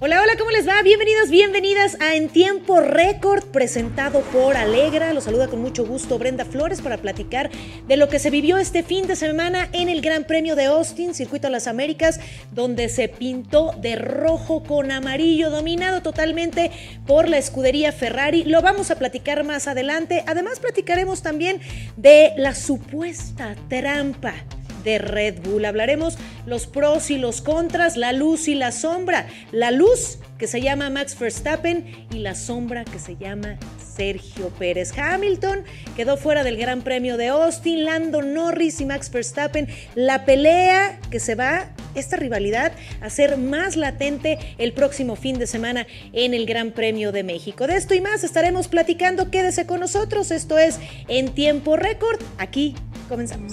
Hola, hola, ¿cómo les va? Bienvenidos, bienvenidas a En Tiempo Récord, presentado por Alegra. Los saluda con mucho gusto Brenda Flores para platicar de lo que se vivió este fin de semana en el Gran Premio de Austin, Circuito de las Américas, donde se pintó de rojo con amarillo, dominado totalmente por la escudería Ferrari. Lo vamos a platicar más adelante. Además, platicaremos también de la supuesta trampa de Red Bull. Hablaremos los pros y los contras, la luz y la sombra. La luz que se llama Max Verstappen y la sombra que se llama Sergio Pérez. Hamilton quedó fuera del Gran Premio de Austin, Lando Norris y Max Verstappen. La pelea que se va, esta rivalidad, a ser más latente el próximo fin de semana en el Gran Premio de México. De esto y más estaremos platicando. Quédese con nosotros. Esto es En Tiempo Récord. Aquí comenzamos.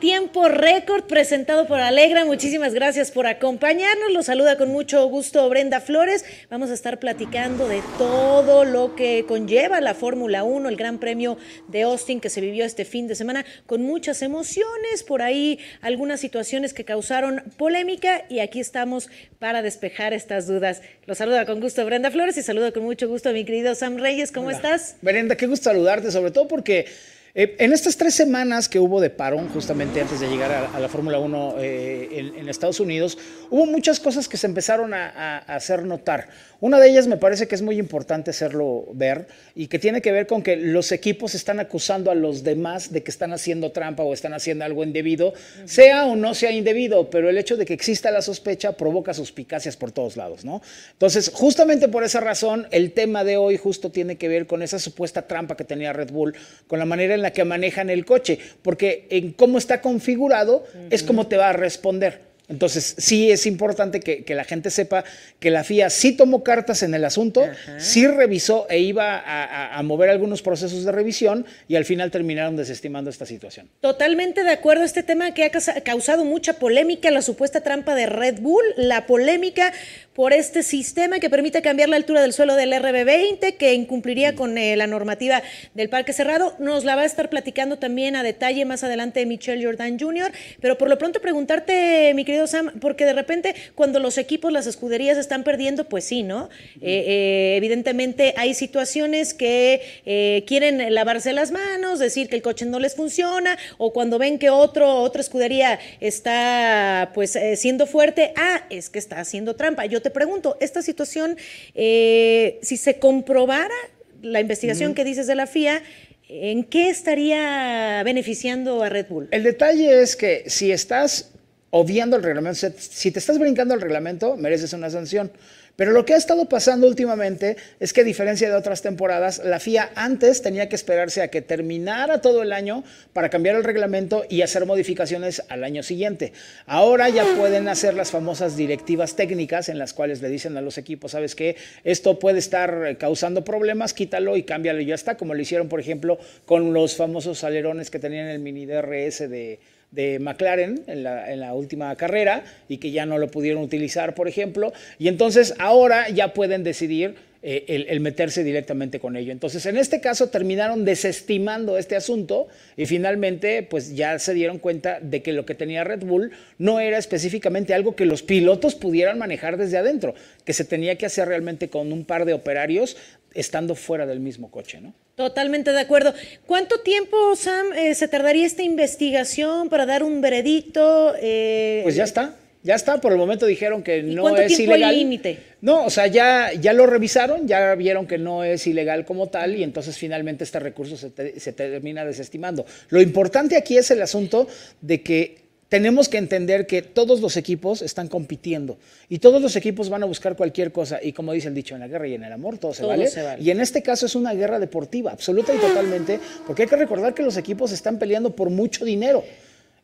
tiempo récord presentado por Alegra. Muchísimas gracias por acompañarnos. Los saluda con mucho gusto Brenda Flores. Vamos a estar platicando de todo lo que conlleva la Fórmula 1, el Gran Premio de Austin que se vivió este fin de semana con muchas emociones, por ahí algunas situaciones que causaron polémica y aquí estamos para despejar estas dudas. Los saluda con gusto Brenda Flores y saluda con mucho gusto a mi querido Sam Reyes. ¿Cómo estás? Brenda, qué gusto saludarte, sobre todo porque eh, en estas tres semanas que hubo de parón, justamente antes de llegar a, la Fórmula 1 eh, en, Estados Unidos, hubo muchas cosas que se empezaron a hacer notar. Una de ellas me parece que es muy importante hacerlo ver y que tiene que ver con que los equipos están acusando a los demás de que están haciendo trampa o están haciendo algo indebido, sea o no sea indebido, pero el hecho de que exista la sospecha provoca suspicacias por todos lados, ¿no? Entonces, justamente por esa razón, el tema de hoy justo tiene que ver con esa supuesta trampa que tenía Red Bull, con la manera en la que manejan el coche, porque en cómo está configurado es como te va a responder. Entonces, sí es importante que, la gente sepa que la FIA sí tomó cartas en el asunto, sí revisó e iba a, a, mover algunos procesos de revisión y al final terminaron desestimando esta situación. Totalmente de acuerdo, este tema que ha causado mucha polémica, la supuesta trampa de Red Bull, la polémica por este sistema que permite cambiar la altura del suelo del RB20, que incumpliría mm. con eh, la normativa del Parque Cerrado. Nos la va a estar platicando también a detalle más adelante Michelle Jordan Jr., pero por lo pronto preguntarte, mi querido Sam, porque de repente cuando los equipos, las escuderías están perdiendo, pues sí, ¿no? Mm. Eh, eh, evidentemente hay situaciones que quieren lavarse las manos, decir que el coche no les funciona, o cuando ven que otro, otra escudería está pues siendo fuerte, ah, es que está haciendo trampa. Yo te pregunto, esta situación, eh, si se comprobara la investigación que dices de la FIA, ¿en qué estaría beneficiando a Red Bull? El detalle es que si estás obviando el reglamento, si te estás brincando el reglamento, mereces una sanción. Pero lo que ha estado pasando últimamente es que a diferencia de otras temporadas, la FIA antes tenía que esperarse a que terminara todo el año para cambiar el reglamento y hacer modificaciones al año siguiente. Ahora ya pueden hacer las famosas directivas técnicas en las cuales le dicen a los equipos, sabes que esto puede estar eh, causando problemas, quítalo y cámbialo y ya está, como lo hicieron por ejemplo con los famosos alerones que tenían el mini DRS de de McLaren en la, última carrera y que ya no lo pudieron utilizar, por ejemplo. Y entonces ahora ya pueden decidir eh, el, el, meterse directamente con ello. Entonces, en este caso terminaron desestimando este asunto y finalmente pues ya se dieron cuenta de que lo que tenía Red Bull no era específicamente algo que los pilotos pudieran manejar desde adentro, que se tenía que hacer realmente con un par de operarios estando fuera del mismo coche, ¿no? Totalmente de acuerdo. ¿Cuánto tiempo, Sam, eh, se tardaría esta investigación para dar un veredicto? Eh? Pues ya está. Ya está, por el momento dijeron que no cuánto es tiempo ilegal. límite? No, o sea, ya, ya lo revisaron, ya vieron que no es ilegal como tal y entonces finalmente este recurso se termina desestimando. Lo importante aquí es el asunto de que tenemos que entender que todos los equipos están compitiendo y todos los equipos van a buscar cualquier cosa. Y como dice el dicho, en la guerra y en el amor todo se, vale. Y en este caso es una guerra deportiva, absoluta y totalmente, porque hay que recordar que los equipos están peleando por mucho dinero.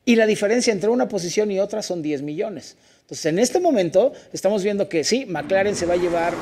Y la diferencia entre una posición y otra son 10 millones. Entonces, en este momento estamos viendo que sí, McLaren se va a llevar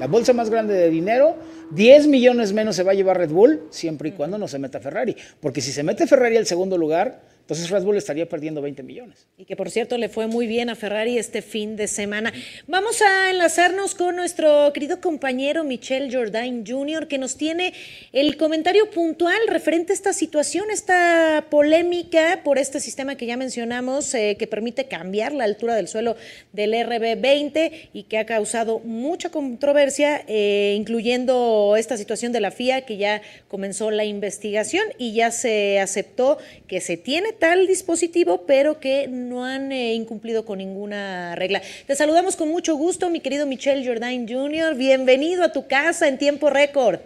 la bolsa más grande de dinero, 10 millones menos se va a llevar Red Bull, siempre y cuando no se meta Ferrari. Porque si se mete Ferrari al segundo lugar, entonces Red Bull estaría perdiendo 20 millones. Y que por cierto le fue muy bien a Ferrari este fin de semana. Vamos a enlazarnos con nuestro querido compañero Michel Jordain Jr., que nos tiene el comentario puntual referente a esta situación, esta polémica por este sistema que ya mencionamos, eh, que permite cambiar la altura del suelo del RB20 y que ha causado mucha controversia, eh, incluyendo esta situación de la FIA, que ya comenzó la investigación y ya se aceptó que se tiene tal dispositivo, pero que no han eh, incumplido con ninguna regla. Te saludamos con mucho gusto, mi querido Michelle Jordain Jr. Bienvenido a tu casa en tiempo récord.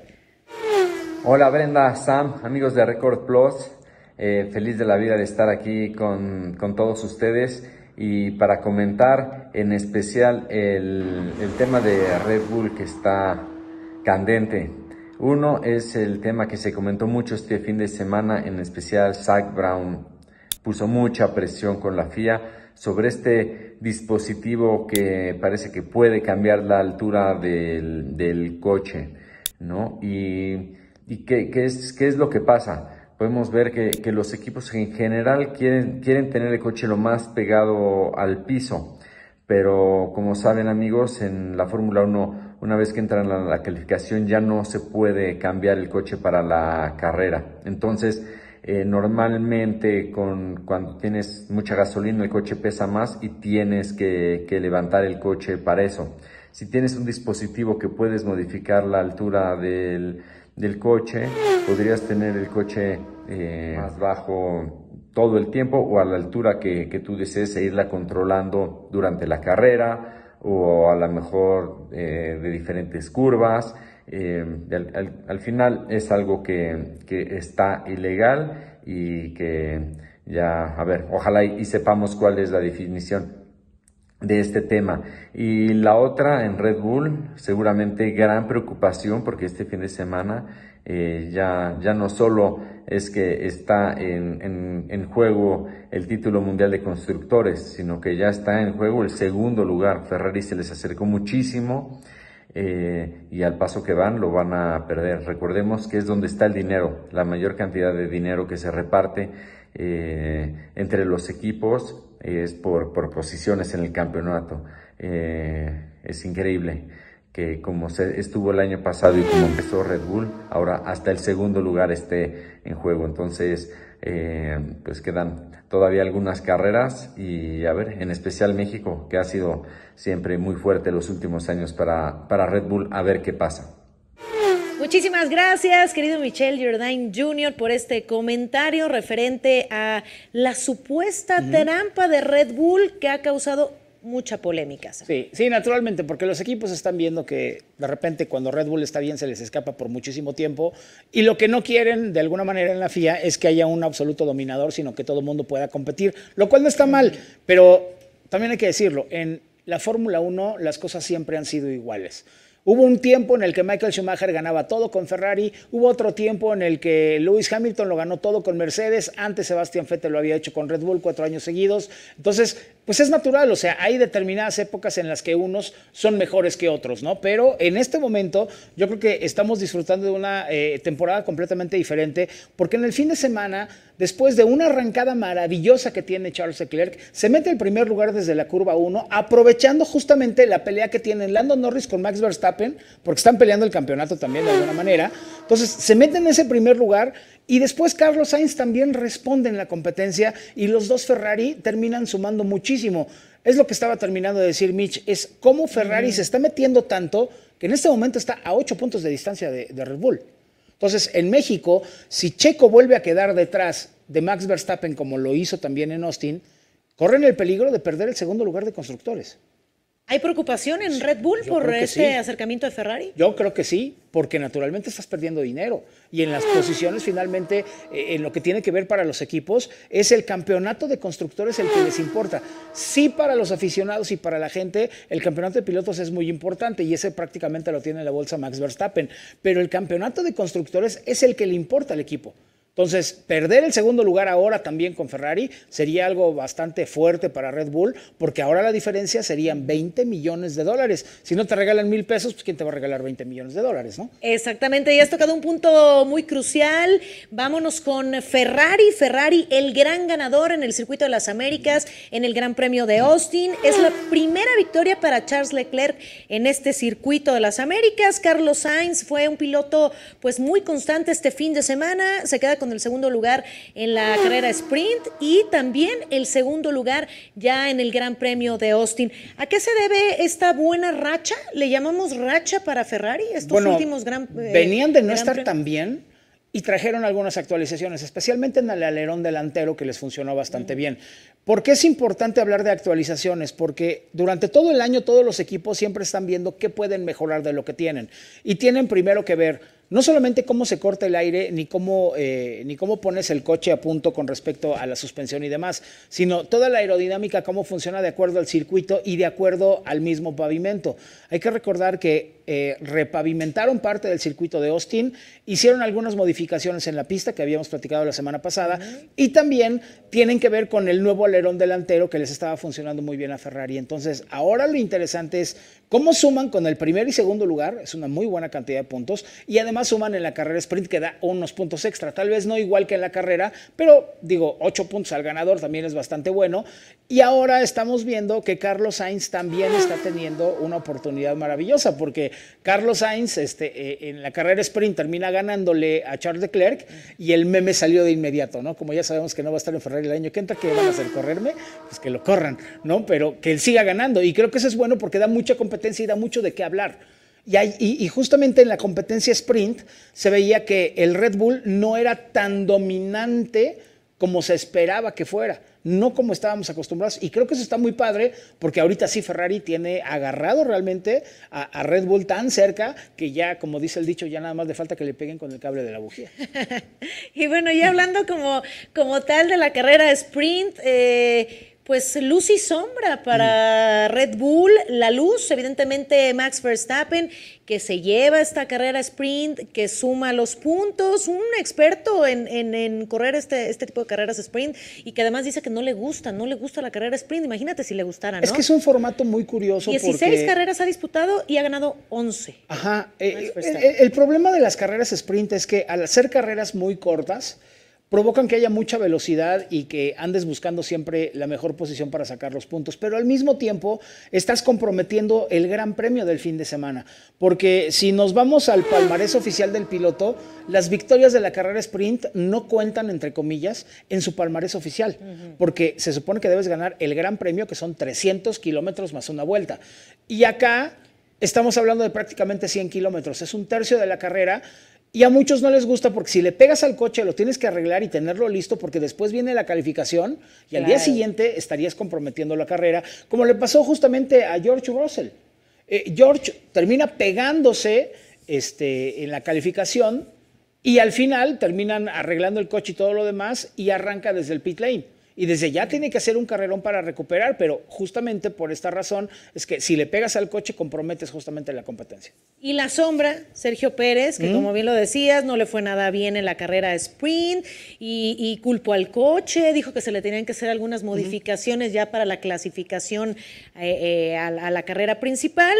Hola Brenda, Sam, amigos de Record Plus. Eh, feliz de la vida de estar aquí con, con todos ustedes y para comentar en especial el, el, tema de Red Bull que está candente. Uno es el tema que se comentó mucho este fin de semana, en especial Zach Brown puso mucha presión con la FIA sobre este dispositivo que parece que puede cambiar la altura del, coche, ¿no? Y, qué, es, qué es lo que pasa? podemos ver que, los equipos en general quieren, tener el coche lo más pegado al piso. Pero como saben amigos, en la Fórmula 1, una vez que entran a la calificación ya no se puede cambiar el coche para la carrera. Entonces, eh, normalmente con, cuando tienes mucha gasolina el coche pesa más y tienes que, levantar el coche para eso. Si tienes un dispositivo que puedes modificar la altura del, coche, podrías tener el coche eh, más bajo todo el tiempo o a la altura que, tú desees e irla controlando durante la carrera o a lo mejor eh, de diferentes curvas. Eh, al, final es algo que, está ilegal y que ya, a ver, ojalá y, sepamos cuál es la definición de este tema. Y la otra en Red Bull, seguramente gran preocupación porque este fin de semana eh, ya, ya no solo es que está en, juego el título mundial de constructores, sino que ya está en juego el segundo lugar. Ferrari se les acercó muchísimo eh, y al paso que van lo van a perder. Recordemos que es donde está el dinero, la mayor cantidad de dinero que se reparte eh, entre los equipos es por, posiciones en el campeonato. Eh, es increíble que como se estuvo el año pasado y como empezó Red Bull, ahora hasta el segundo lugar esté en juego. Entonces, eh, pues quedan todavía algunas carreras y a ver, en especial México, que ha sido siempre muy fuerte los últimos años para, Red Bull, a ver qué pasa. Muchísimas gracias, querido Michel Jordan Jr., por este comentario referente a la supuesta trampa de Red Bull que ha causado mucha polémica. Sí, sí, naturalmente, porque los equipos están viendo que de repente cuando Red Bull está bien se les escapa por muchísimo tiempo y lo que no quieren de alguna manera en la FIA es que haya un absoluto dominador, sino que todo el mundo pueda competir, lo cual no está mal, pero también hay que decirlo, en la Fórmula 1 las cosas siempre han sido iguales. Hubo un tiempo en el que Michael Schumacher ganaba todo con Ferrari, hubo otro tiempo en el que Lewis Hamilton lo ganó todo con Mercedes, antes Sebastián Vettel lo había hecho con Red Bull cuatro años seguidos. Entonces, pues es natural, o sea, hay determinadas épocas en las que unos son mejores que otros, ¿no? Pero en este momento yo creo que estamos disfrutando de una eh, temporada completamente diferente, porque en el fin de semana después de una arrancada maravillosa que tiene Charles Leclerc, se mete el primer lugar desde la curva 1, aprovechando justamente la pelea que tienen Lando Norris con Max Verstappen, porque están peleando el campeonato también de alguna manera. Entonces, se mete en ese primer lugar y después Carlos Sainz también responde en la competencia y los dos Ferrari terminan sumando muchísimo. Es lo que estaba terminando de decir Mitch, es cómo Ferrari se está metiendo tanto que en este momento está a 8 puntos de distancia de Red Bull. Entonces, en México, si Checo vuelve a quedar detrás de Max Verstappen como lo hizo también en Austin, corren el peligro de perder el segundo lugar de constructores. ¿Hay preocupación en Red Bull por este acercamiento de Ferrari? Yo creo que sí, porque naturalmente estás perdiendo dinero. Y en las ah. posiciones finalmente, eh, en lo que tiene que ver para los equipos, es el campeonato de constructores el que les importa. Sí para los aficionados y para la gente, el campeonato de pilotos es muy importante y ese prácticamente lo tiene en la bolsa Max Verstappen. Pero el campeonato de constructores es el que le importa al equipo. Entonces, perder el segundo lugar ahora también con Ferrari sería algo bastante fuerte para Red Bull, porque ahora la diferencia serían 20 millones de dólares. Si no te regalan mil pesos, pues ¿quién te va a regalar 20 millones de dólares, no? Exactamente, y has tocado un punto muy crucial. Vámonos con Ferrari. Ferrari, el gran ganador en el circuito de las Américas, en el Gran Premio de Austin. Es la primera victoria para Charles Leclerc en este circuito de las Américas. Carlos Sainz fue un piloto pues muy constante este fin de semana. Se queda con en el segundo lugar en la carrera sprint y también el segundo lugar ya en el Gran Premio de Austin. ¿A qué se debe esta buena racha? ¿Le llamamos racha para Ferrari estos últimos gran eh, venían de no estar tan bien y trajeron algunas actualizaciones, especialmente en el alerón delantero que les funcionó bastante bien. ¿Por qué es importante hablar de actualizaciones? Porque durante todo el año todos los equipos siempre están viendo qué pueden mejorar de lo que tienen y tienen primero que ver no solamente cómo se corta el aire, ni cómo, eh, ni cómo pones el coche a punto con respecto a la suspensión y demás, sino toda la aerodinámica, cómo funciona de acuerdo al circuito y de acuerdo al mismo pavimento. Hay que recordar que eh, repavimentaron parte del circuito de Austin, hicieron algunas modificaciones en la pista que habíamos platicado la semana pasada y también tienen que ver con el nuevo alerón delantero que les estaba funcionando muy bien a Ferrari. Entonces, ahora lo interesante es cómo suman con el primer y segundo lugar, es una muy buena cantidad de puntos, y además suman en la carrera sprint que da unos puntos extra, tal vez no igual que en la carrera, pero digo, ocho puntos al ganador también es bastante bueno. Y ahora estamos viendo que Carlos Sainz también está teniendo una oportunidad maravillosa, porque Carlos Sainz este, eh, en la carrera sprint termina ganándole a Charles Leclerc y el meme salió de inmediato, ¿no? Como ya sabemos que no va a estar en Ferrari el año que entra, que van a hacer correrme, pues que lo corran, ¿no? Pero que él siga ganando y creo que eso es bueno porque da mucha competencia y da mucho de qué hablar. y, justamente en la competencia sprint se veía que el Red Bull no era tan dominante como se esperaba que fuera no como estábamos acostumbrados. Y creo que eso está muy padre, porque ahorita sí Ferrari tiene agarrado realmente a, Red Bull tan cerca que ya, como dice el dicho, ya nada más le falta que le peguen con el cable de la bujía. y bueno, ya hablando como, como tal de la carrera sprint, eh, pues luz y sombra para mm. Red Bull, la luz, evidentemente Max Verstappen, que se lleva esta carrera sprint, que suma los puntos, un experto en, correr este, este, tipo de carreras sprint y que además dice que no le gusta, no le gusta la carrera sprint, imagínate si le gustara. ¿no? Es que es un formato muy curioso. 16 carreras ha disputado y ha ganado 11. Ajá, eh, eh, el, el problema de las carreras sprint es que al hacer carreras muy cortas, provocan que haya mucha velocidad y que andes buscando siempre la mejor posición para sacar los puntos, pero al mismo tiempo estás comprometiendo el gran premio del fin de semana, porque si nos vamos al palmarés oficial del piloto, las victorias de la carrera sprint no cuentan, entre comillas, en su palmarés oficial, porque se supone que debes ganar el gran premio, que son 300 kilómetros más una vuelta. Y acá estamos hablando de prácticamente 100 kilómetros, es un tercio de la carrera y a muchos no les gusta porque si le pegas al coche lo tienes que arreglar y tenerlo listo porque después viene la calificación y al día siguiente estarías comprometiendo la carrera, como le pasó justamente a George Russell. Eh, George termina pegándose este, en la calificación y al final terminan arreglando el coche y todo lo demás y arranca desde el pit lane y desde ya tiene que hacer un carrerón para recuperar, pero justamente por esta razón es que si le pegas al coche comprometes justamente la competencia. Y la sombra, Sergio Pérez, que ¿Mm? como bien lo decías, no le fue nada bien en la carrera sprint y, culpó al coche, dijo que se le tenían que hacer algunas modificaciones ya para la clasificación eh, eh, a, la carrera principal,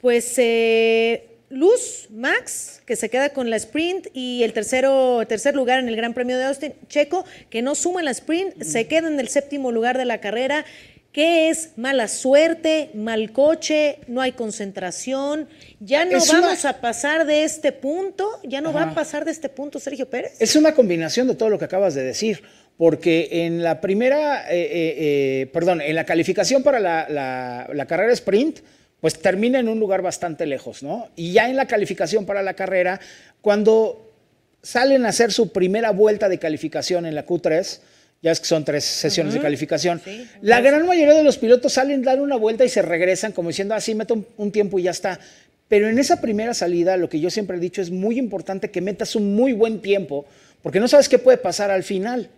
pues... Eh, Luz, Max, que se queda con la sprint, y el tercero, tercer lugar en el Gran Premio de Austin, Checo, que no suma la sprint, se queda en el séptimo lugar de la carrera. ¿Qué es mala suerte, mal coche, no hay concentración? Ya no vamos a pasar de este punto, ya no va a pasar de este punto Sergio Pérez. Es una combinación de todo lo que acabas de decir, porque en la primera, eh, eh, eh, perdón, en la calificación para la carrera sprint, pues termina en un lugar bastante lejos, ¿no? Y ya en la calificación para la carrera, cuando salen a hacer su primera vuelta de calificación en la Q3, ya es que son tres sesiones de calificación, la gran mayoría de los pilotos salen, dar una vuelta y se regresan como diciendo, así ah, meto un tiempo y ya está. Pero en esa primera salida, lo que yo siempre he dicho, es muy importante que metas un muy buen tiempo, porque no sabes qué puede pasar al final.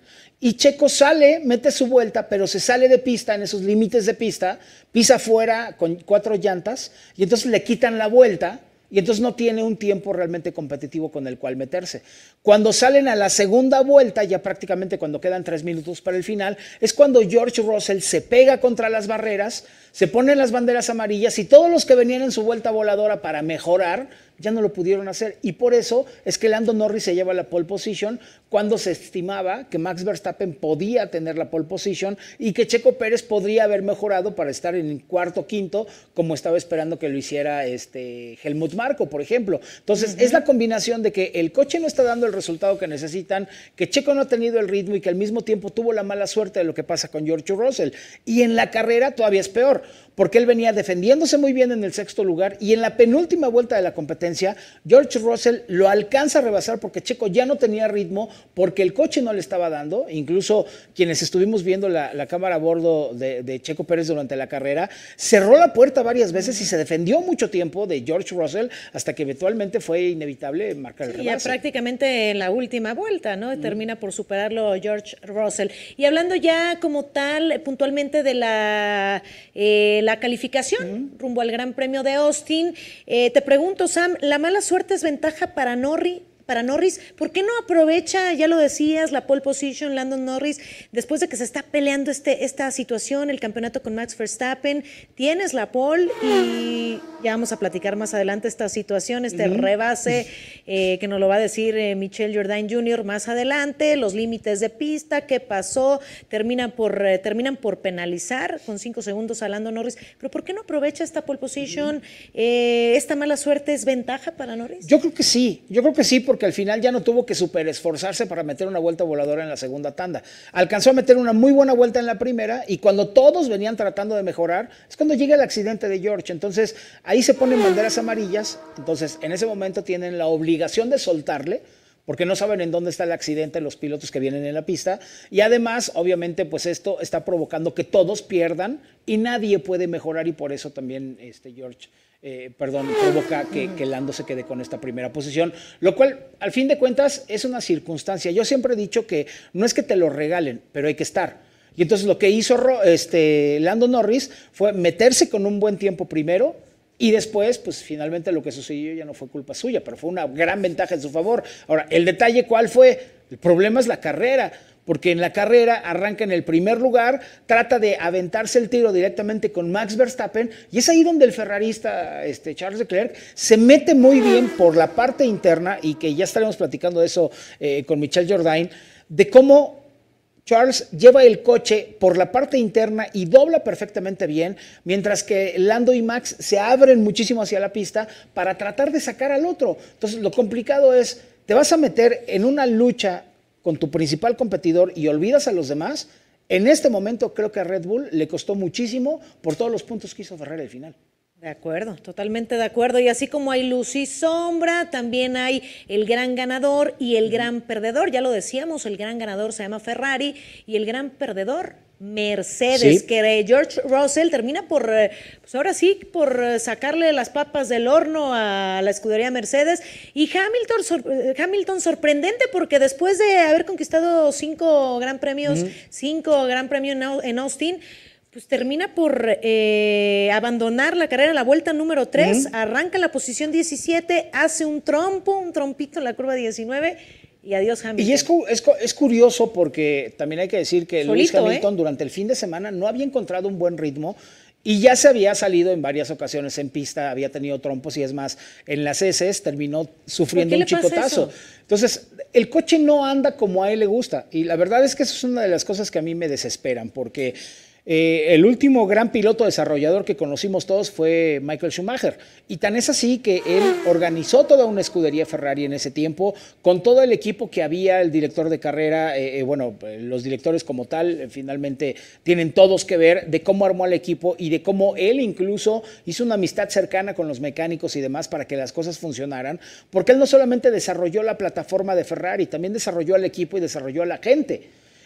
Y Checo sale, mete su vuelta, pero se sale de pista en esos límites de pista, pisa fuera con cuatro llantas y entonces le quitan la vuelta y entonces no tiene un tiempo realmente competitivo con el cual meterse. Cuando salen a la segunda vuelta, ya prácticamente cuando quedan tres minutos para el final, es cuando George Russell se pega contra las barreras, se ponen las banderas amarillas y todos los que venían en su vuelta voladora para mejorar, ya no lo pudieron hacer. Y por eso es que Lando Norris se lleva la pole position cuando se estimaba que Max Verstappen podía tener la pole position y que Checo Pérez podría haber mejorado para estar en cuarto, quinto, como estaba esperando que lo hiciera este, Helmut Marco, por ejemplo. Entonces, es la combinación de que el coche no está dando el resultado que necesitan, que Checo no ha tenido el ritmo y que al mismo tiempo tuvo la mala suerte de lo que pasa con George Russell. Y en la carrera todavía es peor porque él venía defendiéndose muy bien en el sexto lugar y en la penúltima vuelta de la competencia, George Russell lo alcanza a rebasar porque Checo ya no tenía ritmo, porque el coche no le estaba dando. Incluso quienes estuvimos viendo la, cámara a bordo de, Checo Pérez durante la carrera, cerró la puerta varias veces y se defendió mucho tiempo de George Russell hasta que eventualmente fue inevitable marcar el Ya prácticamente en la última vuelta, ¿no? Termina por superarlo George Russell. Y hablando ya como tal, puntualmente de la, eh, la calificación rumbo al Gran Premio de Austin. Eh, te pregunto, Sam, ¿la mala suerte es ventaja para Norrie para Norris. ¿Por qué no aprovecha, ya lo decías, la pole position, Landon Norris, después de que se está peleando este, esta situación, el campeonato con Max Verstappen? Tienes la pole y ya vamos a platicar más adelante esta situación, este rebase eh, que nos lo va a decir eh, Michelle Jordan Jr. más adelante, los límites de pista, qué pasó, terminan por, eh, terminan por penalizar con cinco segundos a Landon Norris. Pero ¿por qué no aprovecha esta pole position? ¿Esta mala suerte es ventaja para Norris? Yo creo que sí, yo creo que sí, porque que al final ya no tuvo que super esforzarse para meter una vuelta voladora en la segunda tanda. Alcanzó a meter una muy buena vuelta en la primera y cuando todos venían tratando de mejorar, es cuando llega el accidente de George. Entonces ahí se ponen banderas amarillas, entonces en ese momento tienen la obligación de soltarle porque no saben en dónde está el accidente los pilotos que vienen en la pista. Y además, obviamente, pues esto está provocando que todos pierdan y nadie puede mejorar y por eso también, este, George, eh, perdón, provoca que, que, Lando se quede con esta primera posición, lo cual al fin de cuentas es una circunstancia. Yo siempre he dicho que no es que te lo regalen, pero hay que estar. Y entonces lo que hizo este, Lando Norris fue meterse con un buen tiempo primero, y después, pues finalmente lo que sucedió ya no fue culpa suya, pero fue una gran ventaja en su favor. Ahora, el detalle cuál fue, el problema es la carrera porque en la carrera arranca en el primer lugar, trata de aventarse el tiro directamente con Max Verstappen y es ahí donde el ferrarista este, Charles Leclerc se mete muy bien por la parte interna y que ya estaremos platicando de eso eh, con Michel Jordain, de cómo Charles lleva el coche por la parte interna y dobla perfectamente bien, mientras que Lando y Max se abren muchísimo hacia la pista para tratar de sacar al otro. Entonces lo complicado es, te vas a meter en una lucha con tu principal competidor y olvidas a los demás, en este momento creo que a Red Bull le costó muchísimo por todos los puntos que hizo Ferrari al final. De acuerdo, totalmente de acuerdo. Y así como hay luz y sombra, también hay el gran ganador y el gran perdedor. Ya lo decíamos, el gran ganador se llama Ferrari y el gran perdedor Mercedes, que George Russell termina por, eh, pues ahora sí, por eh, sacarle las papas del horno a la escudería Mercedes. Y Hamilton, eh, Hamilton sorprendente porque después de haber conquistado cinco gran premios, cinco gran premios en Austin, pues termina por abandonar la carrera en la vuelta número 3, arranca la posición 17, hace un trompo, un trompito en la curva 19 y adiós Hamilton. Y es, curioso porque también hay que decir que Luis ¿eh? Hamilton durante el fin de semana no había encontrado un buen ritmo y ya se había salido en varias ocasiones en pista, había tenido trompos y es más, en las heces terminó sufriendo un chicotazo. Entonces, el coche no anda como a él le gusta y la verdad es que eso es una de las cosas que a mí me desesperan porque eh, el último gran piloto desarrollador que conocimos todos fue Michael Schumacher. Y tan es así que él organizó toda una escudería Ferrari en ese tiempo, con todo el equipo que había, el director de carrera, eh, eh, bueno, los directores como tal, finalmente tienen todos que ver de cómo armó al equipo y de cómo él incluso hizo una amistad cercana con los mecánicos y demás para que las cosas funcionaran, porque él no solamente desarrolló la plataforma de Ferrari, también desarrolló al equipo y desarrolló a la gente.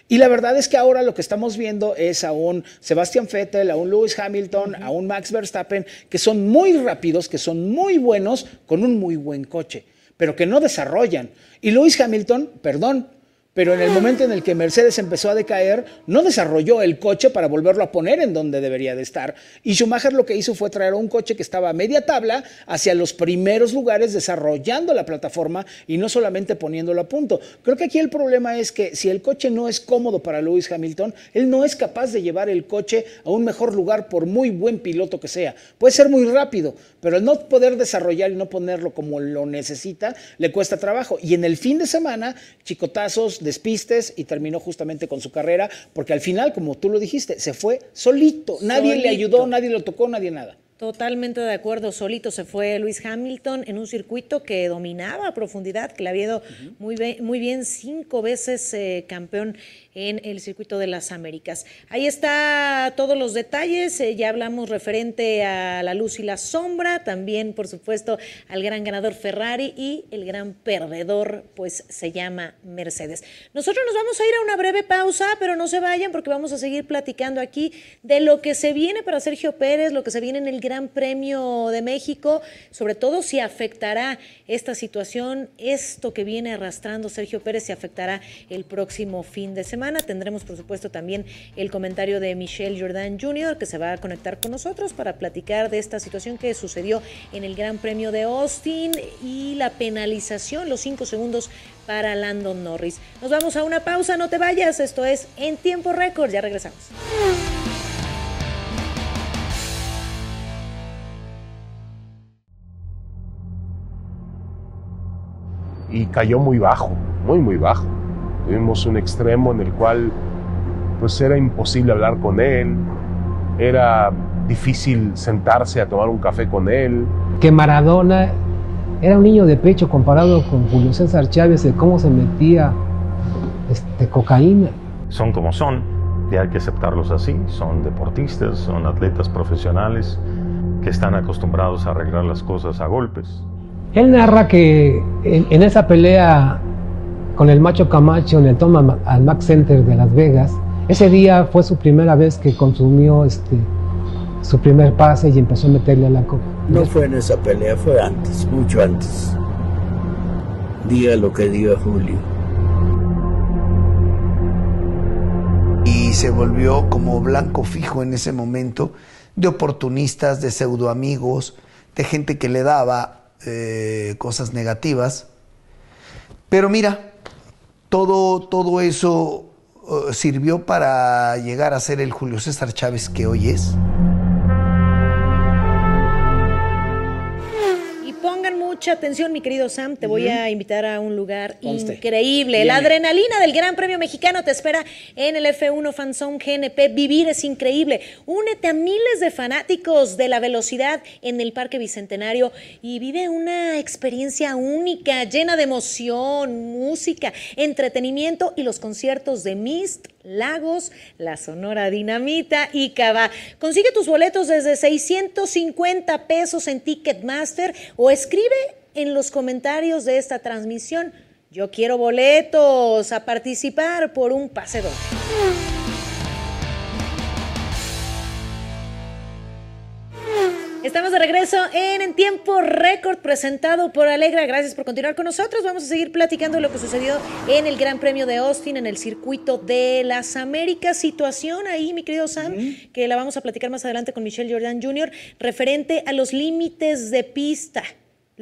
Y la verdad es que ahora lo que estamos viendo es a un Sebastian Vettel, a un Lewis Hamilton, a un Max Verstappen, que son muy rápidos, que son muy buenos, con un muy buen coche, pero que no desarrollan. Y Lewis Hamilton, perdón, pero en el momento en el que Mercedes empezó a decaer, no desarrolló el coche para volverlo a poner en donde debería de estar. Y Schumacher lo que hizo fue traer un coche que estaba a media tabla hacia los primeros lugares, desarrollando la plataforma y no solamente poniéndolo a punto. Creo que aquí el problema es que si el coche no es cómodo para Lewis Hamilton, él no es capaz de llevar el coche a un mejor lugar por muy buen piloto que sea. Puede ser muy rápido, pero el no poder desarrollar y no ponerlo como lo necesita, le cuesta trabajo. Y en el fin de semana, chicotazos, despistes y terminó justamente con su carrera, porque al final, como tú lo dijiste, se fue solito. Nadie le ayudó, nadie lo tocó, nadie nada. Totalmente de acuerdo, solito se fue Luis Hamilton en un circuito que dominaba a profundidad, que le había muy, muy bien, cinco veces eh, campeón en el circuito de las Américas. Ahí está todos los detalles, eh, ya hablamos referente a la luz y la sombra, también por supuesto al gran ganador Ferrari y el gran perdedor pues se llama Mercedes. Nosotros nos vamos a ir a una breve pausa, pero no se vayan porque vamos a seguir platicando aquí de lo que se viene para Sergio Pérez, lo que se viene en el gran Gran Premio de México, sobre todo si afectará esta situación, esto que viene arrastrando Sergio Pérez, se afectará el próximo fin de semana. Tendremos, por supuesto, también el comentario de Michelle Jordan Jr., que se va a conectar con nosotros para platicar de esta situación que sucedió en el Gran Premio de Austin y la penalización, los cinco segundos para Landon Norris. Nos vamos a una pausa, no te vayas. Esto es En Tiempo Récord. Ya regresamos. y cayó muy bajo, muy, muy bajo. Tuvimos un extremo en el cual pues era imposible hablar con él, era difícil sentarse a tomar un café con él. Que Maradona era un niño de pecho comparado con Julio César Chávez, de cómo se metía este, cocaína. Son como son, y hay que aceptarlos así. Son deportistas, son atletas profesionales que están acostumbrados a arreglar las cosas a golpes. Él narra que en, esa pelea con el Macho Camacho en el Toma al Max Center de Las Vegas, ese día fue su primera vez que consumió este, su primer pase y empezó a meterle a la copa. No fue en esa pelea, fue antes, mucho antes. Diga lo que diga Julio. Y se volvió como blanco fijo en ese momento de oportunistas, de pseudo amigos, de gente que le daba eh, cosas negativas. Pero mira, todo, todo eso eh, sirvió para llegar a ser el Julio César Chávez que hoy es. mucha atención, mi querido Sam. Te voy a invitar a un lugar increíble. La adrenalina del Gran Premio Mexicano te espera en el F1 Fanzone GNP. Vivir es increíble. Únete a miles de fanáticos de la velocidad en el Parque Bicentenario y vive una experiencia única, llena de emoción, música, entretenimiento y los conciertos de Mist Lagos, La Sonora Dinamita y Cava. Consigue tus boletos desde 650 pesos en Ticketmaster o escribe en los comentarios de esta transmisión. Yo quiero boletos a participar por un pasedor. Estamos de regreso en, en tiempo récord presentado por Alegra. Gracias por continuar con nosotros. Vamos a seguir platicando lo que sucedió en el Gran Premio de Austin, en el circuito de las Américas. Situación ahí, mi querido Sam, que la vamos a platicar más adelante con Michelle Jordan Jr., referente a los límites de pista.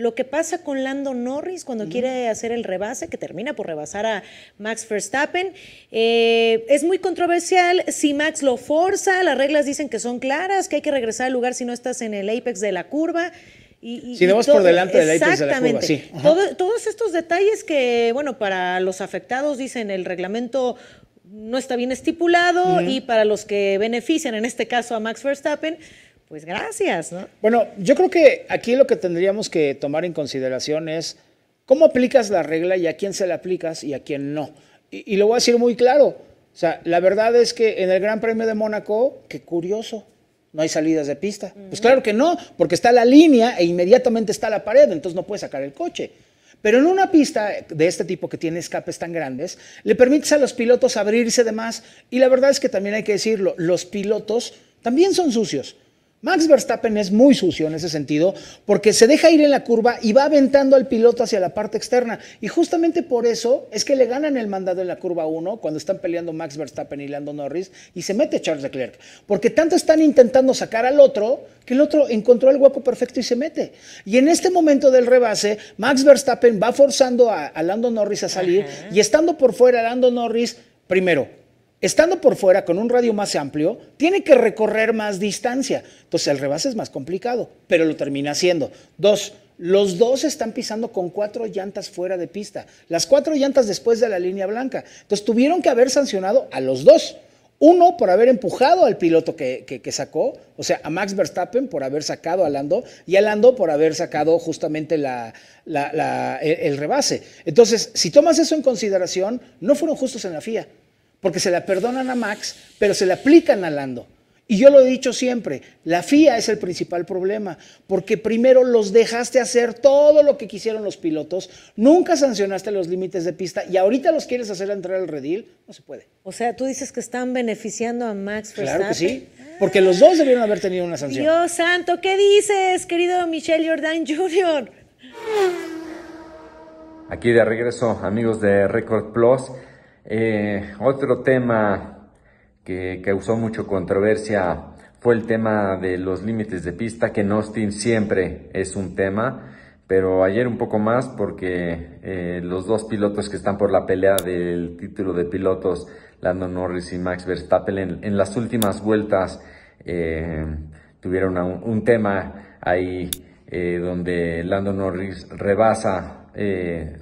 Lo que pasa con Lando Norris cuando quiere hacer el rebase, que termina por rebasar a Max Verstappen, eh, es muy controversial si Max lo forza, las reglas dicen que son claras, que hay que regresar al lugar si no estás en el apex de la curva. Y, y, si por delante apex de la curva, todos estos detalles que, bueno, para los afectados dicen el reglamento no está bien estipulado y para los que benefician, en este caso a Max Verstappen, pues gracias, ¿no? Bueno, yo creo que aquí lo que tendríamos que tomar en consideración es cómo aplicas la regla y a quién se la aplicas y a quién no. Y, lo voy a decir muy claro. O sea, la verdad es que en el Gran Premio de Mónaco, qué curioso, no hay salidas de pista. Pues claro que no, porque está la línea e inmediatamente está la pared, entonces no puedes sacar el coche. Pero en una pista de este tipo que tiene escapes tan grandes, le permites a los pilotos abrirse de más. Y la verdad es que también hay que decirlo, los pilotos también son sucios. Max Verstappen es muy sucio en ese sentido porque se deja ir en la curva y va aventando al piloto hacia la parte externa. Y justamente por eso es que le ganan el mandado en la curva 1 cuando están peleando Max Verstappen y Lando Norris y se mete Charles Leclerc. Porque tanto están intentando sacar al otro que el otro encontró el hueco perfecto y se mete. Y en este momento del rebase, Max Verstappen va forzando a, Lando Norris a salir y estando por fuera, Lando Norris primero Estando por fuera con un radio más amplio, tiene que recorrer más distancia. Entonces el rebase es más complicado, pero lo termina haciendo. Dos, los dos están pisando con cuatro llantas fuera de pista, las cuatro llantas después de la línea blanca. Entonces tuvieron que haber sancionado a los dos. Uno por haber empujado al piloto que, sacó, o sea, a Max Verstappen por haber sacado a Lando y a Lando por haber sacado justamente el rebase. Entonces, si tomas eso en consideración, no fueron justos en la FIA porque se la perdonan a Max, pero se la aplican a Lando. Y yo lo he dicho siempre, la FIA es el principal problema, porque primero los dejaste hacer todo lo que quisieron los pilotos, nunca sancionaste los límites de pista y ahorita los quieres hacer entrar al redil, no se puede. O sea, tú dices que están beneficiando a Max Verstappen. Claro que sí, porque los dos debieron haber tenido una sanción. Dios santo, ¿qué dices, querido Michelle Jordan Jr.? Aquí de regreso, amigos de Record Plus. Eh, otro tema que causó mucha controversia fue el tema de los límites de pista, que en siempre es un tema, pero ayer un poco más porque eh, los dos pilotos que están por la pelea del título de pilotos, Lando Norris y Max Verstappen, en, las últimas vueltas eh, tuvieron un, tema ahí donde Landon Norris rebasa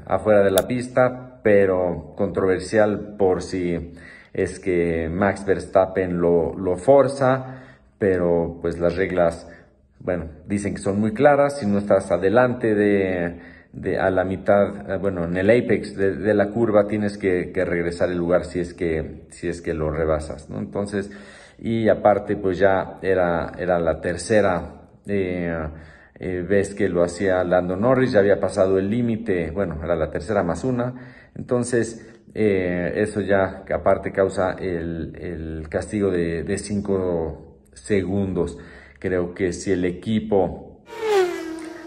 afuera de la pista, pero controversial por si es que Max Verstappen lo, lo forza, pero pues las reglas, bueno, dicen que son muy claras, si no estás adelante de, a la mitad, eh, bueno, en el apex de, la curva tienes que, regresar el lugar si es que, si es que lo rebasas, Entonces, y aparte pues ya era, era la tercera eh, eh, vez que lo hacía Lando Norris, ya había pasado el límite, bueno, era la tercera más una, entonces, eh, eso ya aparte causa el, castigo de 5 segundos. Creo que si el equipo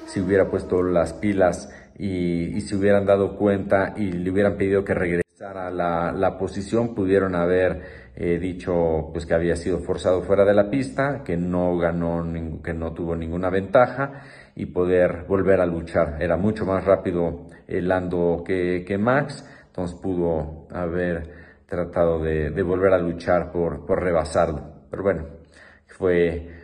se hubiera puesto las pilas y, se hubieran dado cuenta y le hubieran pedido que regresara a la, posición, pudieron haber eh, dicho pues que había sido forzado fuera de la pista, que no ganó, que no tuvo ninguna ventaja y poder volver a luchar. Era mucho más rápido eh, Lando que, que Max, entonces pudo haber tratado de, volver a luchar por, por, rebasarlo. Pero bueno, fue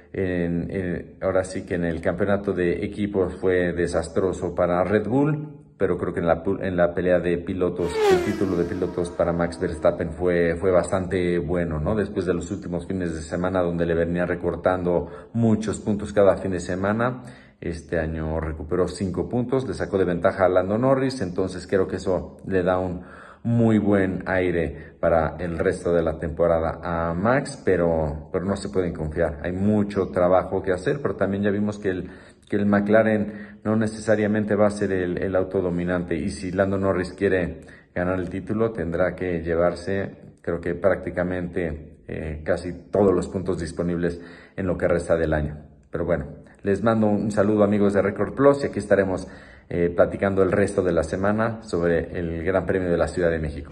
ahora sí que en el campeonato de equipos fue desastroso para Red Bull, pero creo que en la, en la pelea de pilotos, el título de pilotos para Max Verstappen fue, fue bastante bueno, ¿no? Después de los últimos fines de semana donde le venía recortando muchos puntos cada fin de semana este año recuperó 5 puntos, le sacó de ventaja a Lando Norris, entonces creo que eso le da un muy buen aire para el resto de la temporada a Max, pero, pero no se pueden confiar. Hay mucho trabajo que hacer, pero también ya vimos que el, que el McLaren no necesariamente va a ser el, el auto dominante y si Lando Norris quiere ganar el título tendrá que llevarse creo que prácticamente eh, casi todos los puntos disponibles en lo que resta del año. Pero bueno, les mando un saludo amigos de Record Plus y aquí estaremos eh, platicando el resto de la semana sobre el Gran Premio de la Ciudad de México.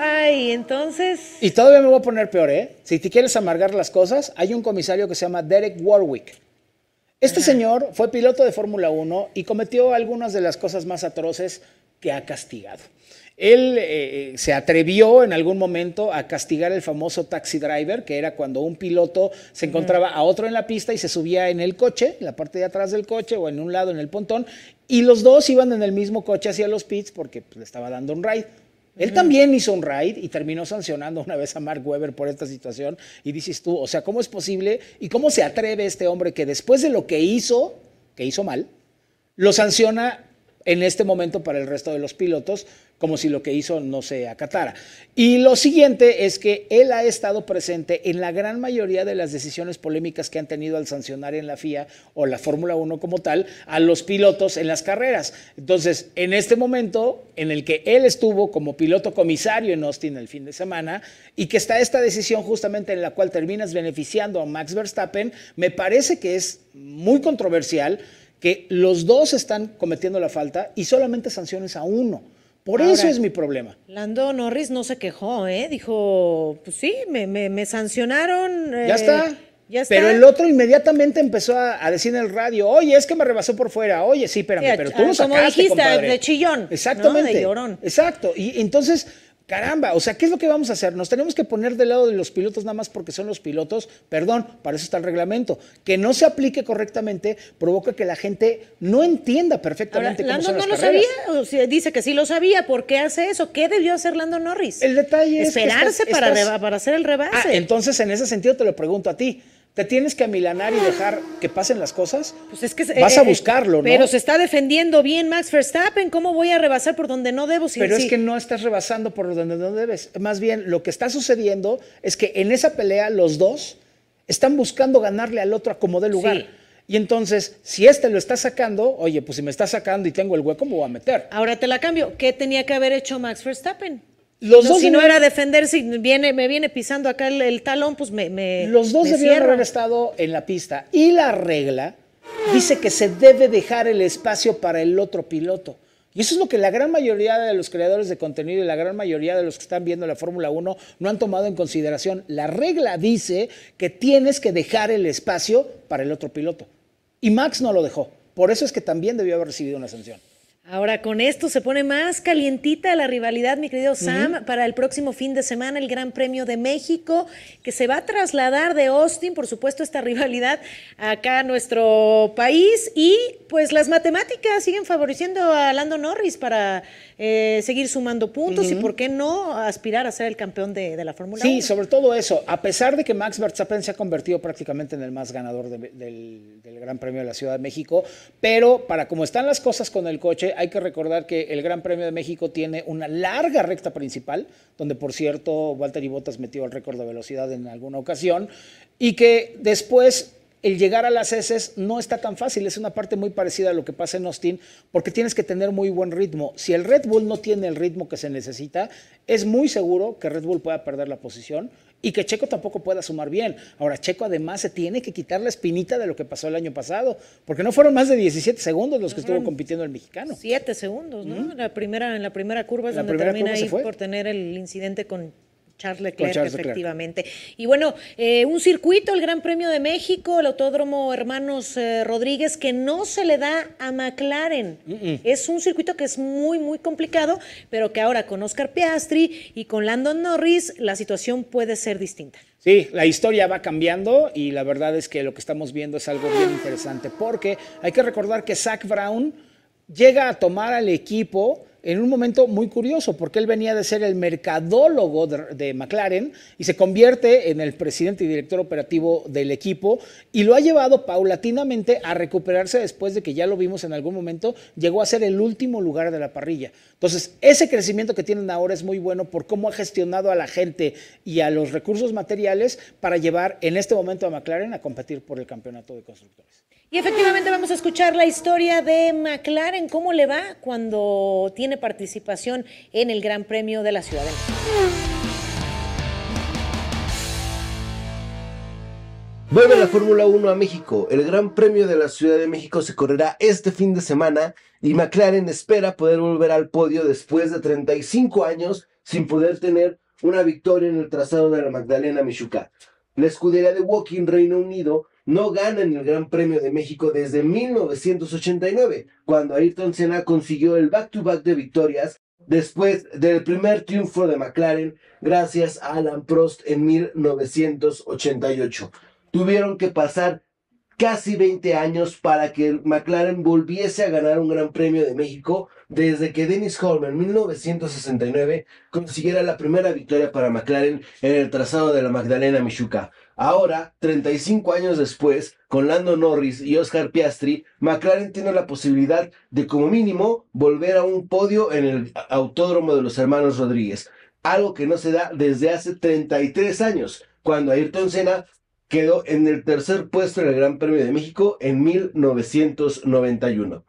Ay, entonces... Y todavía me voy a poner peor, ¿eh? Si te quieres amargar las cosas, hay un comisario que se llama Derek Warwick. Este señor fue piloto de Fórmula 1 y cometió algunas de las cosas más atroces que ha castigado. Él eh, eh, se atrevió en algún momento a castigar el famoso taxi driver, que era cuando un piloto se encontraba a otro en la pista y se subía en el coche, en la parte de atrás del coche o en un lado en el pontón, y los dos iban en el mismo coche hacia los pits porque pues, le estaba dando un ride. Él también hizo un raid y terminó sancionando una vez a Mark Webber por esta situación. Y dices tú, o sea, ¿cómo es posible y cómo se atreve este hombre que después de lo que hizo, que hizo mal, lo sanciona en este momento para el resto de los pilotos, como si lo que hizo no se acatara. Y lo siguiente es que él ha estado presente en la gran mayoría de las decisiones polémicas que han tenido al sancionar en la FIA o la Fórmula 1 como tal a los pilotos en las carreras. Entonces, en este momento en el que él estuvo como piloto comisario en Austin el fin de semana y que está esta decisión justamente en la cual terminas beneficiando a Max Verstappen, me parece que es muy controversial que los dos están cometiendo la falta y solamente sanciones a uno. Por eso es mi problema. Lando Norris no se quejó, ¿eh? Dijo, pues sí, me, me, sancionaron. Eh, ya está. Pero el otro inmediatamente empezó a, decir en el radio, oye, es que me rebasó por fuera, oye, sí, espérame, pero tú no lo Como dijiste, de chillón. Exactamente. llorón. Exacto. Y entonces Caramba, o sea, ¿qué es lo que vamos a hacer? Nos tenemos que poner del lado de los pilotos nada más porque son los pilotos, perdón, para eso está el reglamento. Que no se aplique correctamente provoca que la gente no entienda perfectamente cómo Lando no lo sabía, dice que sí lo sabía, ¿por qué hace eso? ¿Qué debió hacer Lando Norris? El detalle es esperarse que para, para hacer el rebase. Ah, entonces en ese sentido te lo pregunto a ti te tienes que amilanar y dejar que pasen las cosas. Pues es que vas a eh, eh, buscarlo, ¿no? Pero se está defendiendo bien Max Verstappen. ¿Cómo voy a rebasar por donde no debo? pero es que no estás rebasando por donde no debes. Más bien, lo que está sucediendo es que en esa pelea los dos están buscando ganarle al otro a como de lugar. Y entonces, si este lo está sacando, oye, pues si me está sacando y tengo el hueco, me voy a meter. Ahora te la cambio. ¿Qué tenía que haber hecho Max Verstappen? no, si no era defenderse y me viene pisando acá el, talón, pues me, Los dos me debieron haber estado en la pista. Y la regla dice que se debe dejar el espacio para el otro piloto. Y eso es lo que la gran mayoría de los creadores de contenido y la gran mayoría de los que están viendo la Fórmula 1 no han tomado en consideración. La regla dice que tienes que dejar el espacio para el otro piloto. Y Max no lo dejó. Por eso es que también debió haber recibido una sanción. Ahora con esto se pone más calientita la rivalidad, mi querido Sam, para el próximo fin de semana el Gran Premio de México, que se va a trasladar de Austin, por supuesto, esta rivalidad acá a nuestro país. Y pues las matemáticas siguen favoreciendo a Lando Norris para eh, seguir sumando puntos y por qué no aspirar a ser el campeón de, la Fórmula 1. Sí, sobre todo eso. A pesar de que Max Verstappen se ha convertido prácticamente en el más ganador del, Gran Premio de la Ciudad de México, pero para como están las cosas con el coche, hay que recordar que el Gran Premio de México tiene una larga recta principal, donde por cierto Walter Bottas metió el récord de velocidad en alguna ocasión, y que después el llegar a las heces no está tan fácil. Es una parte muy parecida a lo que pasa en Austin, porque tienes que tener muy buen ritmo. Si el Red Bull no tiene el ritmo que se necesita, es muy seguro que Red Bull pueda perder la posición y que Checo tampoco pueda sumar bien. Ahora, Checo además se tiene que quitar la espinita de lo que pasó el año pasado, porque no fueron más de 17 segundos los que estuvo compitiendo el mexicano. Siete segundos, ¿no? La primera, en la primera curva es donde termina ahí por tener el incidente con Charles Leclerc, efectivamente. Y bueno, eh, un circuito, el Gran Premio de México, el Autódromo Hermanos eh, Rodríguez, que no se le da a McLaren. Es un circuito que es muy, muy complicado, pero que ahora con Oscar Piastri y con Landon Norris la situación puede ser distinta. Sí, la historia va cambiando y la verdad es que lo que estamos viendo es algo bien interesante, porque hay que recordar que Zach Brown llega a tomar al equipo en un momento muy curioso, porque él venía de ser el mercadólogo de, McLaren y se convierte en el presidente y director operativo del equipo y lo ha llevado paulatinamente a recuperarse después de que ya lo vimos en algún momento, llegó a ser el último lugar de la parrilla. Entonces, ese crecimiento que tienen ahora es muy bueno por cómo ha gestionado a la gente y a los recursos materiales para llevar en este momento a McLaren a competir por el campeonato de constructores. Y efectivamente vamos a escuchar la historia de McLaren, cómo le va cuando tiene participación en el Gran Premio de la Ciudad de México. Vuelve la Fórmula 1 a México. El Gran Premio de la Ciudad de México se correrá este fin de semana y McLaren espera poder volver al podio después de 35 años sin poder tener una victoria en el trazado de la Magdalena Michuca. La escudería de Woking Reino Unido no ganan el Gran Premio de México desde 1989, cuando Ayrton Senna consiguió el back-to-back de victorias después del primer triunfo de McLaren gracias a Alan Prost en 1988. Tuvieron que pasar casi 20 años para que McLaren volviese a ganar un Gran Premio de México desde que Dennis Holm en 1969 consiguiera la primera victoria para McLaren en el trazado de la Magdalena Michuca. Ahora, 35 años después, con Lando Norris y Oscar Piastri, McLaren tiene la posibilidad de como mínimo volver a un podio en el autódromo de los hermanos Rodríguez, algo que no se da desde hace 33 años, cuando Ayrton Senna quedó en el tercer puesto en el Gran Premio de México en 1991.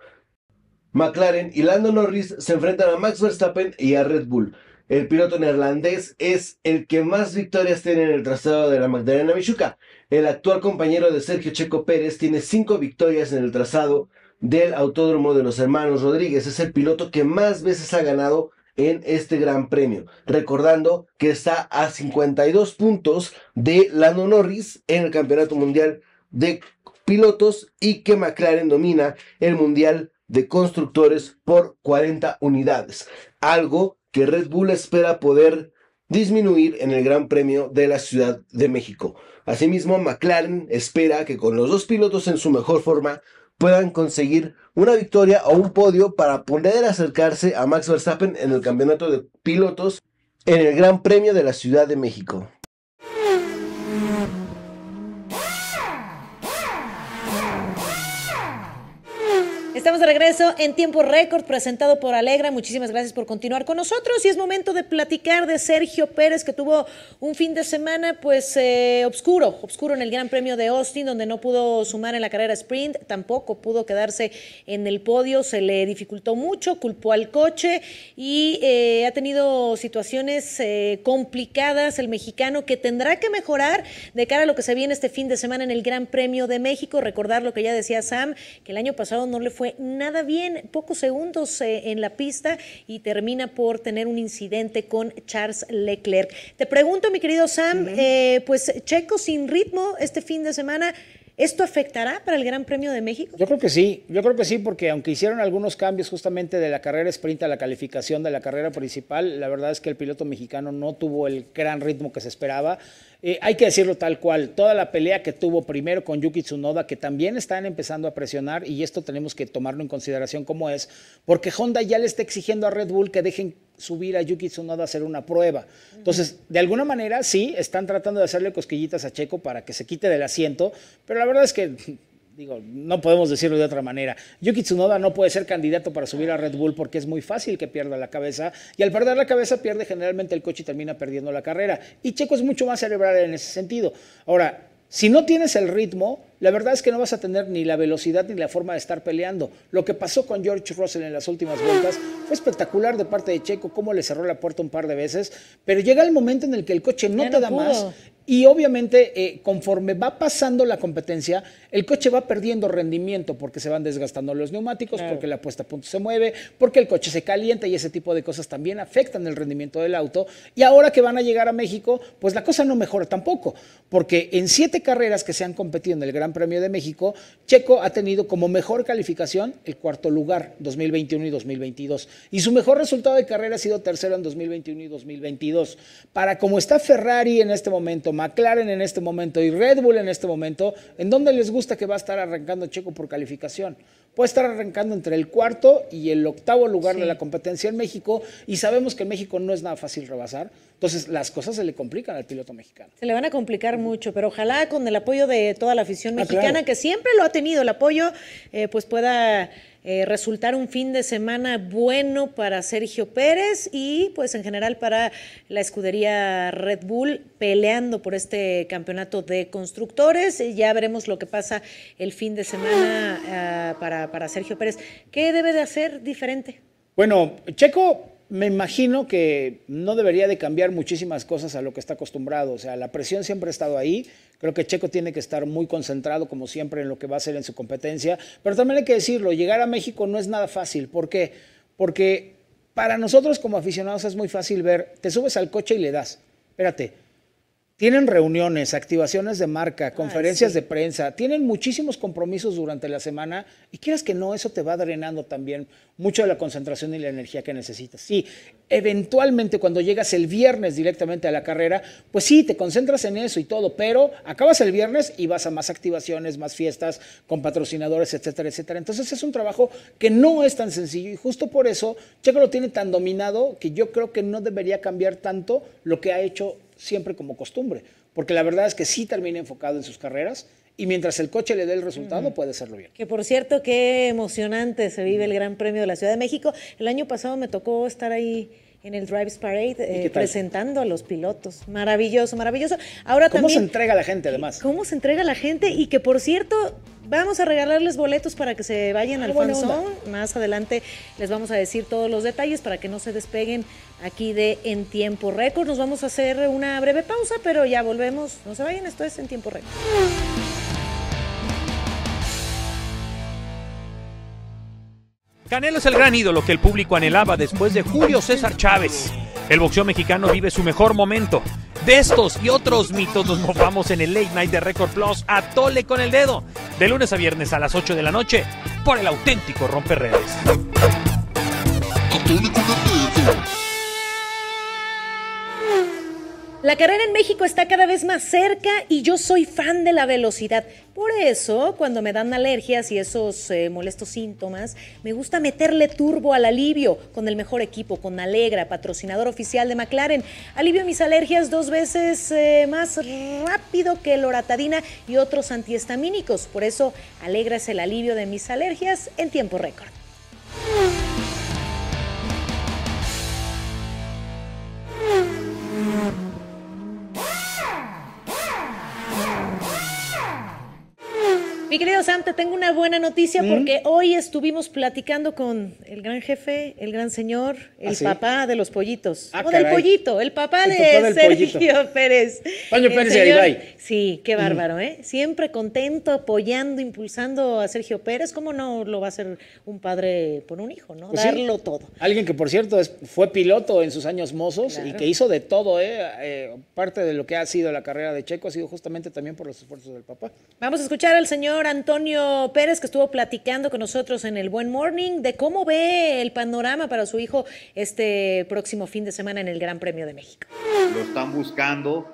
McLaren y Lando Norris se enfrentan a Max Verstappen y a Red Bull. El piloto neerlandés es el que más victorias tiene en el trazado de la Magdalena Michuca. El actual compañero de Sergio Checo Pérez tiene cinco victorias en el trazado del Autódromo de los Hermanos Rodríguez. Es el piloto que más veces ha ganado en este gran premio. Recordando que está a 52 puntos de Lando Norris en el Campeonato Mundial de Pilotos y que McLaren domina el Mundial de Constructores por 40 unidades. Algo que Red Bull espera poder disminuir en el Gran Premio de la Ciudad de México. Asimismo, McLaren espera que con los dos pilotos en su mejor forma puedan conseguir una victoria o un podio para poder acercarse a Max Verstappen en el Campeonato de Pilotos en el Gran Premio de la Ciudad de México. estamos de regreso en Tiempo Récord, presentado por Alegra. Muchísimas gracias por continuar con nosotros. Y es momento de platicar de Sergio Pérez, que tuvo un fin de semana, pues, eh, obscuro, obscuro en el Gran Premio de Austin, donde no pudo sumar en la carrera sprint, tampoco pudo quedarse en el podio, se le dificultó mucho, culpó al coche y eh, ha tenido situaciones eh, complicadas el mexicano que tendrá que mejorar de cara a lo que se viene este fin de semana en el Gran Premio de México. Recordar lo que ya decía Sam, que el año pasado no le fue nada bien, pocos segundos eh, en la pista y termina por tener un incidente con Charles Leclerc. Te pregunto, mi querido Sam, eh, pues Checo sin ritmo este fin de semana. ¿Esto afectará para el Gran Premio de México? Yo creo que sí, yo creo que sí, porque aunque hicieron algunos cambios justamente de la carrera sprint a la calificación de la carrera principal, la verdad es que el piloto mexicano no tuvo el gran ritmo que se esperaba. Eh, hay que decirlo tal cual, toda la pelea que tuvo primero con Yuki Tsunoda, que también están empezando a presionar, y esto tenemos que tomarlo en consideración como es, porque Honda ya le está exigiendo a Red Bull que dejen subir a Yuki Tsunoda a hacer una prueba. Entonces, de alguna manera, sí, están tratando de hacerle cosquillitas a Checo para que se quite del asiento, pero la verdad es que, digo, no podemos decirlo de otra manera. Yuki Tsunoda no puede ser candidato para subir a Red Bull porque es muy fácil que pierda la cabeza, y al perder la cabeza pierde generalmente el coche y termina perdiendo la carrera. Y Checo es mucho más cerebral en ese sentido. Ahora, si no tienes el ritmo, la verdad es que no vas a tener ni la velocidad ni la forma de estar peleando. Lo que pasó con George Russell en las últimas vueltas fue espectacular de parte de Checo, cómo le cerró la puerta un par de veces, pero llega el momento en el que el coche no, te da más y obviamente, eh, conforme va pasando la competencia, el coche va perdiendo rendimiento porque se van desgastando los neumáticos, porque la puesta a punto se mueve, porque el coche se calienta y ese tipo de cosas también afectan el rendimiento del auto. Y ahora que van a llegar a México, pues la cosa no mejora tampoco, porque en siete carreras que se han competido en el Gran Premio de México, Checo ha tenido como mejor calificación el cuarto lugar 2021 y 2022. Y su mejor resultado de carrera ha sido tercero en 2021 y 2022. Para como está Ferrari en este momento, McLaren en este momento y Red Bull en este momento, ¿en dónde les gusta que va a estar arrancando Checo por calificación? puede estar arrancando entre el cuarto y el octavo lugar de la competencia en México y sabemos que en México no es nada fácil rebasar. Entonces las cosas se le complican al piloto mexicano. Se le van a complicar mucho, pero ojalá con el apoyo de toda la afición ah, mexicana, que siempre lo ha tenido, el apoyo eh, pues pueda eh, resultar un fin de semana bueno para Sergio Pérez y pues en general para la escudería Red Bull peleando por este campeonato de constructores. Eh, ya veremos lo que pasa el fin de semana ah, para, para Sergio Pérez. ¿Qué debe de hacer diferente? Bueno, Checo me imagino que no debería de cambiar muchísimas cosas a lo que está acostumbrado. O sea, la presión siempre ha estado ahí. Creo que Checo tiene que estar muy concentrado, como siempre, en lo que va a hacer en su competencia. Pero también hay que decirlo, llegar a México no es nada fácil. ¿Por qué? Porque para nosotros como aficionados es muy fácil ver, te subes al coche y le das. Espérate, tienen reuniones, activaciones de marca, ah, conferencias de prensa, tienen muchísimos compromisos durante la semana y quieras que no, eso te va drenando también mucho de la concentración y la energía que necesitas. Sí, eventualmente cuando llegas el viernes directamente a la carrera, pues sí, te concentras en eso y todo, pero acabas el viernes y vas a más activaciones, más fiestas con patrocinadores, etcétera, etcétera. Entonces es un trabajo que no es tan sencillo y justo por eso Checo lo tiene tan dominado que yo creo que no debería cambiar tanto lo que ha hecho siempre como costumbre, porque la verdad es que sí termina enfocado en sus carreras y mientras el coche le dé el resultado puede hacerlo bien. Que por cierto, qué emocionante se vive el Gran Premio de la Ciudad de México. El año pasado me tocó estar ahí en el Drives Parade eh, presentando a los pilotos. Maravilloso, maravilloso. Ahora ¿Cómo se entrega la gente además? ¿Cómo se entrega la gente? Y que por cierto, vamos a regalarles boletos para que se vayan ah, al Zone. Más adelante les vamos a decir todos los detalles para que no se despeguen aquí de En Tiempo Récord. Nos vamos a hacer una breve pausa, pero ya volvemos. No se vayan, esto es En Tiempo Récord. Canelo es el gran ídolo que el público anhelaba después de Julio César Chávez. El boxeo mexicano vive su mejor momento. De estos y otros mitos nos mofamos en el Late Night de Record Plus a Tole con el Dedo, de lunes a viernes a las 8 de la noche, por el auténtico romper redes. La carrera en México está cada vez más cerca y yo soy fan de la velocidad. Por eso, cuando me dan alergias y esos eh, molestos síntomas, me gusta meterle turbo al alivio con el mejor equipo, con Alegra, patrocinador oficial de McLaren. Alivio mis alergias dos veces eh, más rápido que el y otros antihistamínicos. Por eso, Alegra es el alivio de mis alergias en tiempo récord. Mi querido Sam, tengo una buena noticia mm. porque hoy estuvimos platicando con el gran jefe, el gran señor, el ¿Ah, papá de los pollitos. Ah, o del pollito, el papá de Sergio Pérez. Paño Pérez Sí, qué mm. bárbaro, ¿eh? Siempre contento, apoyando, impulsando a Sergio Pérez. ¿Cómo no lo va a hacer un padre por un hijo, no? Pues Darlo todo. Alguien que, por cierto, es, fue piloto en sus años mozos y que hizo de todo, ¿eh? ¿eh? Parte de lo que ha sido la carrera de Checo ha sido justamente también por los esfuerzos del papá. Vamos a escuchar al señor Antonio Pérez, que estuvo platicando con nosotros en el Buen Morning, de cómo ve el panorama para su hijo este próximo fin de semana en el Gran Premio de México. Lo están buscando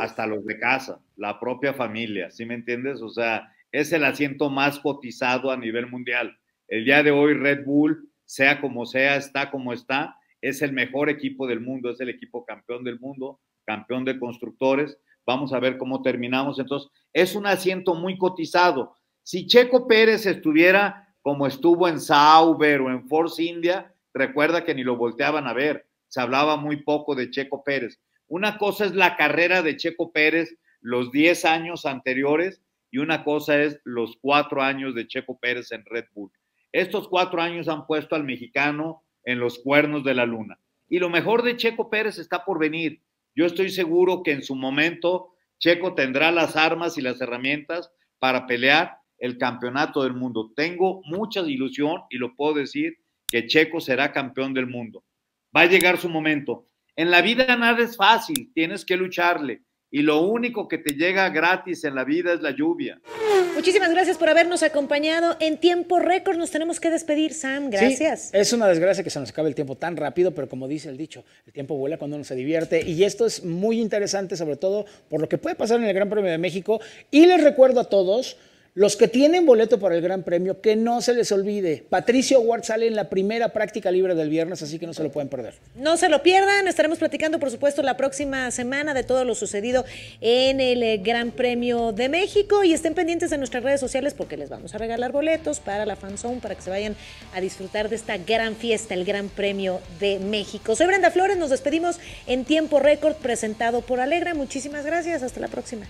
hasta los de casa, la propia familia, ¿sí me entiendes? O sea, es el asiento más cotizado a nivel mundial. El día de hoy Red Bull, sea como sea, está como está, es el mejor equipo del mundo, es el equipo campeón del mundo, campeón de constructores. Vamos a ver cómo terminamos. Entonces, es un asiento muy cotizado. Si Checo Pérez estuviera como estuvo en Sauber o en Force India, recuerda que ni lo volteaban a ver. Se hablaba muy poco de Checo Pérez. Una cosa es la carrera de Checo Pérez los 10 años anteriores y una cosa es los 4 años de Checo Pérez en Red Bull. Estos 4 años han puesto al mexicano en los cuernos de la luna. Y lo mejor de Checo Pérez está por venir. Yo estoy seguro que en su momento Checo tendrá las armas y las herramientas para pelear el campeonato del mundo. Tengo mucha ilusión y lo puedo decir que Checo será campeón del mundo. Va a llegar su momento. En la vida nada es fácil, tienes que lucharle y lo único que te llega gratis en la vida es la lluvia. Muchísimas gracias por habernos acompañado en tiempo récord. Nos tenemos que despedir, Sam. Gracias. es una desgracia que se nos acabe el tiempo tan rápido, pero como dice el dicho, el tiempo vuela cuando uno se divierte. Y esto es muy interesante, sobre todo por lo que puede pasar en el Gran Premio de México. Y les recuerdo a todos los que tienen boleto para el Gran Premio, que no se les olvide. Patricio Ward sale en la primera práctica libre del viernes, así que no se lo pueden perder. No se lo pierdan. Estaremos platicando, por supuesto, la próxima semana de todo lo sucedido en el eh, Gran Premio de México. Y estén pendientes de nuestras redes sociales porque les vamos a regalar boletos para la fanzone para que se vayan a disfrutar de esta gran fiesta, el Gran Premio de México. Soy Brenda Flores. Nos despedimos en tiempo récord presentado por Alegra. Muchísimas gracias. Hasta la próxima.